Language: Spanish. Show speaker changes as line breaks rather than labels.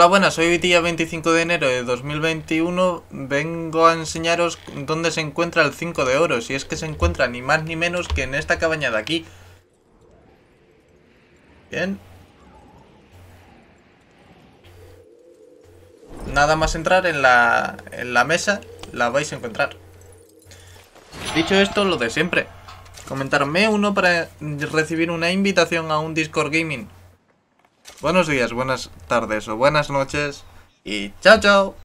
Hola, buenas, hoy día 25 de enero de 2021 vengo a enseñaros dónde se encuentra el 5 de oro, si es que se encuentra ni más ni menos que en esta cabaña de aquí. Bien. Nada más entrar en la, en la mesa, la vais a encontrar. Dicho esto, lo de siempre. Comentarme uno para recibir una invitación a un Discord Gaming Buenos días, buenas tardes o buenas noches y chao chao.